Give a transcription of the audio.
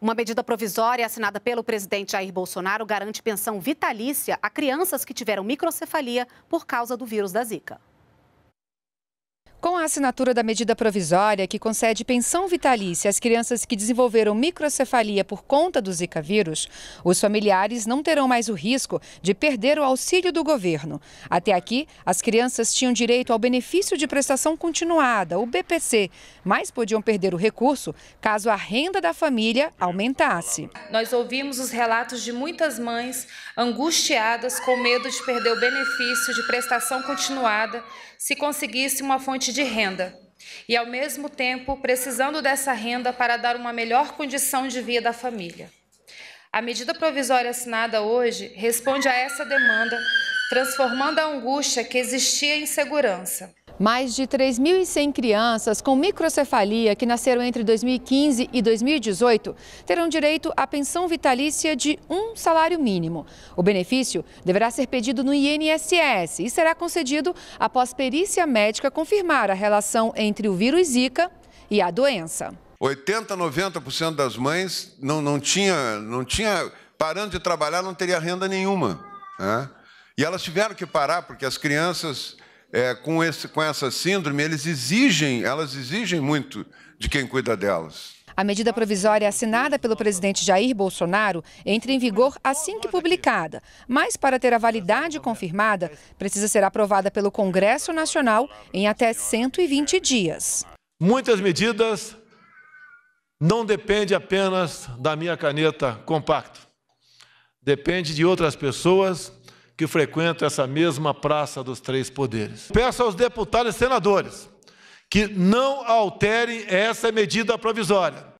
Uma medida provisória assinada pelo presidente Jair Bolsonaro garante pensão vitalícia a crianças que tiveram microcefalia por causa do vírus da Zika assinatura da medida provisória que concede pensão vitalícia às crianças que desenvolveram microcefalia por conta do Zika vírus, os familiares não terão mais o risco de perder o auxílio do governo. Até aqui, as crianças tinham direito ao benefício de prestação continuada, o BPC, mas podiam perder o recurso caso a renda da família aumentasse. Nós ouvimos os relatos de muitas mães angustiadas com medo de perder o benefício de prestação continuada se conseguisse uma fonte de renda renda e, ao mesmo tempo, precisando dessa renda para dar uma melhor condição de vida à família. A medida provisória assinada hoje responde a essa demanda, transformando a angústia que existia em segurança. Mais de 3.100 crianças com microcefalia que nasceram entre 2015 e 2018 terão direito à pensão vitalícia de um salário mínimo. O benefício deverá ser pedido no INSS e será concedido após perícia médica confirmar a relação entre o vírus Zika e a doença. 80, 90% das mães não, não tinha, não tinha, parando de trabalhar, não teria renda nenhuma. Né? E elas tiveram que parar, porque as crianças é, com, esse, com essa síndrome, eles exigem, elas exigem muito de quem cuida delas. A medida provisória assinada pelo presidente Jair Bolsonaro entra em vigor assim que publicada, mas para ter a validade confirmada, precisa ser aprovada pelo Congresso Nacional em até 120 dias. Muitas medidas não dependem apenas da minha caneta compacto. Depende de outras pessoas que frequentam essa mesma Praça dos Três Poderes. Peço aos deputados e senadores que não alterem essa medida provisória